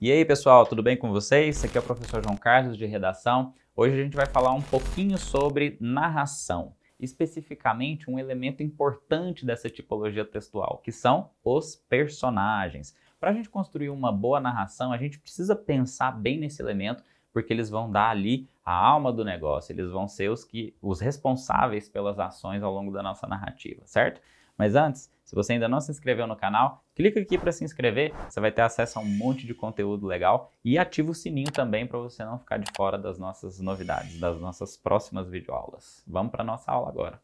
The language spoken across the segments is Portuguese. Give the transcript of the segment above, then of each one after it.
E aí, pessoal, tudo bem com vocês? Aqui é o professor João Carlos de redação. Hoje a gente vai falar um pouquinho sobre narração, especificamente um elemento importante dessa tipologia textual, que são os personagens. Para a gente construir uma boa narração, a gente precisa pensar bem nesse elemento, porque eles vão dar ali a alma do negócio, eles vão ser os que os responsáveis pelas ações ao longo da nossa narrativa, certo? Mas antes, se você ainda não se inscreveu no canal, clica aqui para se inscrever, você vai ter acesso a um monte de conteúdo legal e ativa o sininho também para você não ficar de fora das nossas novidades, das nossas próximas videoaulas. Vamos para nossa aula agora.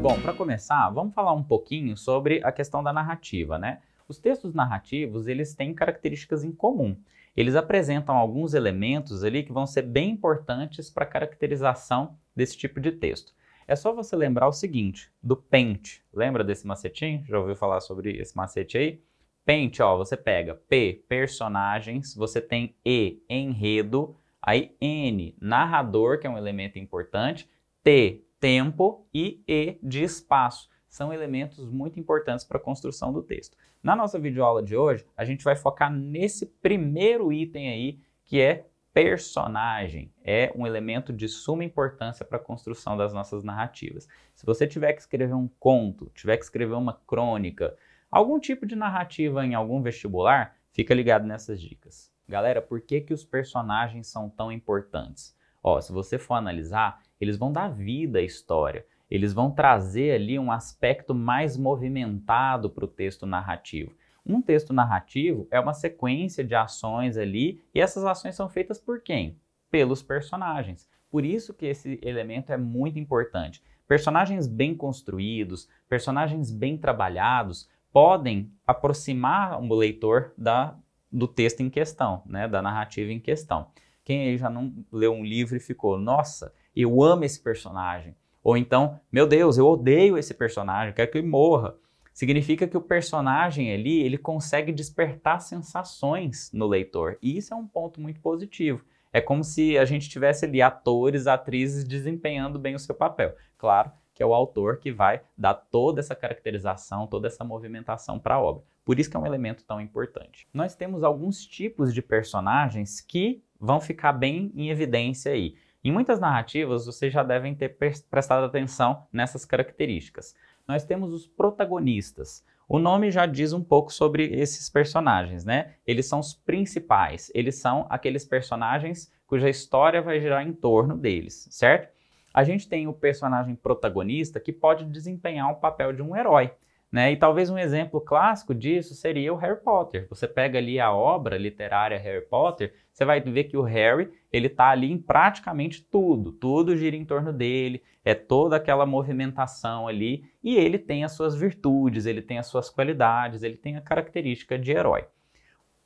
Bom, para começar, vamos falar um pouquinho sobre a questão da narrativa, né? Os textos narrativos, eles têm características em comum. Eles apresentam alguns elementos ali que vão ser bem importantes para a caracterização desse tipo de texto. É só você lembrar o seguinte, do pente. Lembra desse macetinho? Já ouviu falar sobre esse macete aí? Pente, ó, você pega P, personagens, você tem E, enredo, aí N, narrador, que é um elemento importante, T, tempo e E de espaço são elementos muito importantes para a construção do texto. Na nossa videoaula de hoje, a gente vai focar nesse primeiro item aí, que é personagem. É um elemento de suma importância para a construção das nossas narrativas. Se você tiver que escrever um conto, tiver que escrever uma crônica, algum tipo de narrativa em algum vestibular, fica ligado nessas dicas. Galera, por que, que os personagens são tão importantes? Ó, se você for analisar, eles vão dar vida à história eles vão trazer ali um aspecto mais movimentado para o texto narrativo. Um texto narrativo é uma sequência de ações ali, e essas ações são feitas por quem? Pelos personagens. Por isso que esse elemento é muito importante. Personagens bem construídos, personagens bem trabalhados, podem aproximar o leitor da, do texto em questão, né, da narrativa em questão. Quem aí já não leu um livro e ficou, nossa, eu amo esse personagem, ou então, meu Deus, eu odeio esse personagem, quero que ele morra. Significa que o personagem ali, ele consegue despertar sensações no leitor. E isso é um ponto muito positivo. É como se a gente tivesse ali atores, atrizes desempenhando bem o seu papel. Claro que é o autor que vai dar toda essa caracterização, toda essa movimentação para a obra. Por isso que é um elemento tão importante. Nós temos alguns tipos de personagens que vão ficar bem em evidência aí. Em muitas narrativas, vocês já devem ter prestado atenção nessas características. Nós temos os protagonistas. O nome já diz um pouco sobre esses personagens, né? Eles são os principais, eles são aqueles personagens cuja história vai girar em torno deles, certo? A gente tem o personagem protagonista que pode desempenhar o papel de um herói. Né? E talvez um exemplo clássico disso seria o Harry Potter. Você pega ali a obra literária Harry Potter, você vai ver que o Harry ele está ali em praticamente tudo. Tudo gira em torno dele, é toda aquela movimentação ali, e ele tem as suas virtudes, ele tem as suas qualidades, ele tem a característica de herói.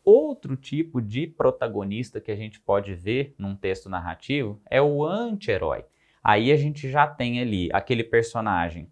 Outro tipo de protagonista que a gente pode ver num texto narrativo é o anti-herói. Aí a gente já tem ali aquele personagem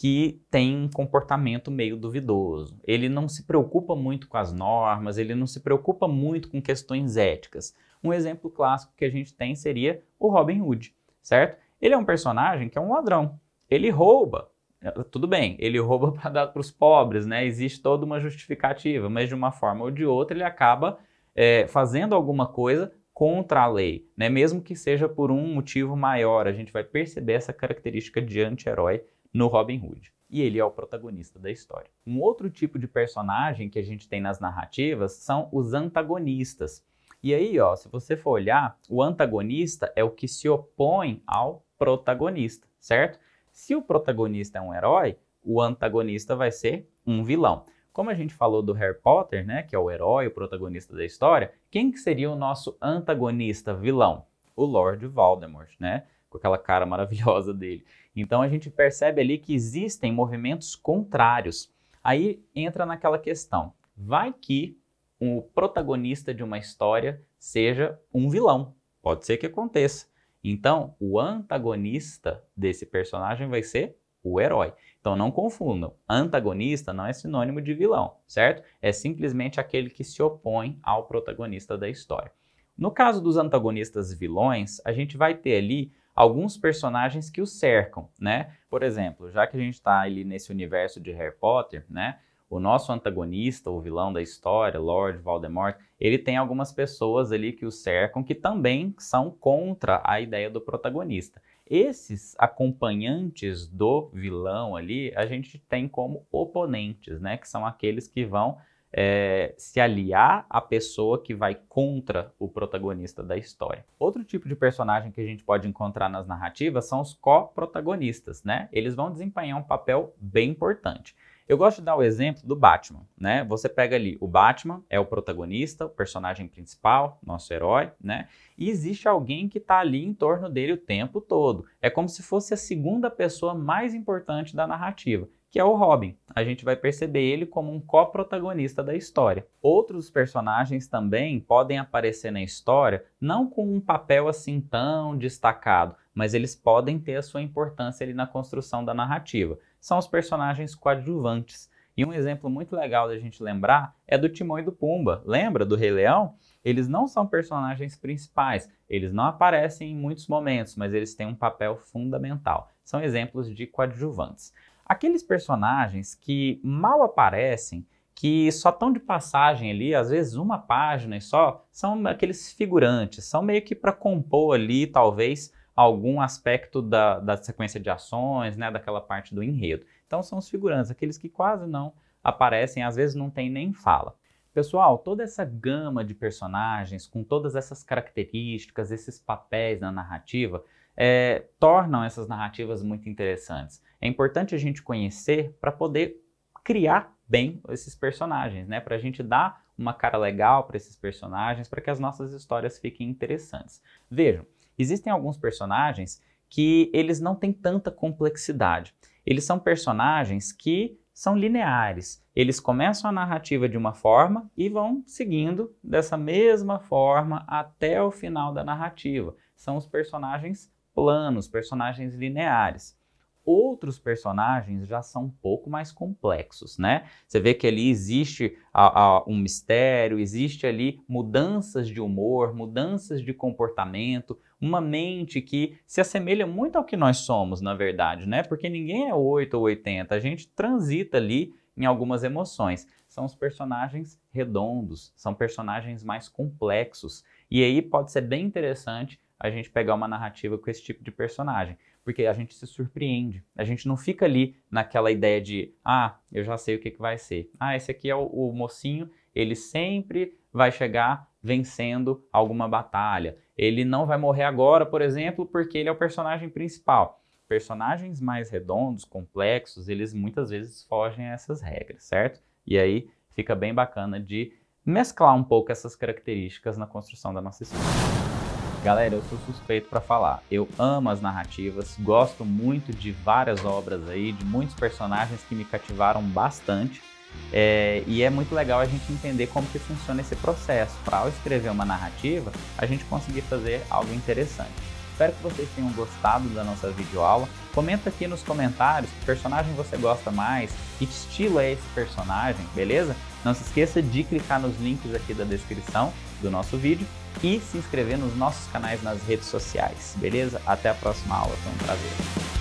que tem um comportamento meio duvidoso. Ele não se preocupa muito com as normas, ele não se preocupa muito com questões éticas. Um exemplo clássico que a gente tem seria o Robin Hood, certo? Ele é um personagem que é um ladrão. Ele rouba, eh, tudo bem, ele rouba para dar para os pobres, né? Existe toda uma justificativa, mas de uma forma ou de outra ele acaba é, fazendo alguma coisa contra a lei, né? Mesmo que seja por um motivo maior, a gente vai perceber essa característica de anti-herói no Robin Hood. E ele é o protagonista da história. Um outro tipo de personagem que a gente tem nas narrativas são os antagonistas. E aí, ó, se você for olhar, o antagonista é o que se opõe ao protagonista, certo? Se o protagonista é um herói, o antagonista vai ser um vilão. Como a gente falou do Harry Potter, né, que é o herói, o protagonista da história, quem que seria o nosso antagonista vilão? O Lord Voldemort, né? com aquela cara maravilhosa dele. Então a gente percebe ali que existem movimentos contrários. Aí entra naquela questão: vai que o protagonista de uma história seja um vilão. Pode ser que aconteça. Então, o antagonista desse personagem vai ser o herói. Então não confundam. Antagonista não é sinônimo de vilão, certo? É simplesmente aquele que se opõe ao protagonista da história. No caso dos antagonistas vilões, a gente vai ter ali alguns personagens que o cercam, né? Por exemplo, já que a gente está ali nesse universo de Harry Potter, né? o nosso antagonista, o vilão da história, Lord Voldemort, ele tem algumas pessoas ali que o cercam que também são contra a ideia do protagonista. Esses acompanhantes do vilão ali, a gente tem como oponentes, né, que são aqueles que vão é, se aliar à pessoa que vai contra o protagonista da história. Outro tipo de personagem que a gente pode encontrar nas narrativas são os co-protagonistas, né? Eles vão desempenhar um papel bem importante. Eu gosto de dar o exemplo do Batman, né? Você pega ali o Batman, é o protagonista, o personagem principal, nosso herói, né? E existe alguém que está ali em torno dele o tempo todo. É como se fosse a segunda pessoa mais importante da narrativa que é o Robin. A gente vai perceber ele como um co-protagonista da história. Outros personagens também podem aparecer na história, não com um papel assim tão destacado, mas eles podem ter a sua importância ali na construção da narrativa são os personagens coadjuvantes. E um exemplo muito legal da gente lembrar é do Timão e do Pumba. Lembra do Rei Leão? Eles não são personagens principais, eles não aparecem em muitos momentos, mas eles têm um papel fundamental. São exemplos de coadjuvantes. Aqueles personagens que mal aparecem, que só estão de passagem ali, às vezes uma página e só, são aqueles figurantes, são meio que para compor ali, talvez, algum aspecto da, da sequência de ações, né, daquela parte do enredo. Então são os figurantes, aqueles que quase não aparecem, às vezes não tem nem fala. Pessoal, toda essa gama de personagens, com todas essas características, esses papéis na narrativa, é, tornam essas narrativas muito interessantes. É importante a gente conhecer para poder criar bem esses personagens, né? Para a gente dar uma cara legal para esses personagens, para que as nossas histórias fiquem interessantes. Vejam, existem alguns personagens que eles não têm tanta complexidade. Eles são personagens que são lineares. Eles começam a narrativa de uma forma e vão seguindo dessa mesma forma até o final da narrativa. São os personagens planos, personagens lineares outros personagens já são um pouco mais complexos, né? Você vê que ali existe a, a, um mistério, existe ali mudanças de humor, mudanças de comportamento, uma mente que se assemelha muito ao que nós somos, na verdade, né? Porque ninguém é 8 ou 80, a gente transita ali em algumas emoções. São os personagens redondos, são personagens mais complexos. E aí pode ser bem interessante a gente pegar uma narrativa com esse tipo de personagem. Porque a gente se surpreende. A gente não fica ali naquela ideia de, ah, eu já sei o que, que vai ser. Ah, esse aqui é o, o mocinho, ele sempre vai chegar vencendo alguma batalha. Ele não vai morrer agora, por exemplo, porque ele é o personagem principal. Personagens mais redondos, complexos, eles muitas vezes fogem a essas regras, certo? E aí fica bem bacana de mesclar um pouco essas características na construção da nossa história. Galera, eu sou suspeito para falar. Eu amo as narrativas, gosto muito de várias obras aí, de muitos personagens que me cativaram bastante. É, e é muito legal a gente entender como que funciona esse processo para ao escrever uma narrativa a gente conseguir fazer algo interessante. Espero que vocês tenham gostado da nossa videoaula. Comenta aqui nos comentários que personagem você gosta mais, que estilo é esse personagem, beleza? Não se esqueça de clicar nos links aqui da descrição do nosso vídeo e se inscrever nos nossos canais nas redes sociais, beleza? Até a próxima aula, foi um prazer.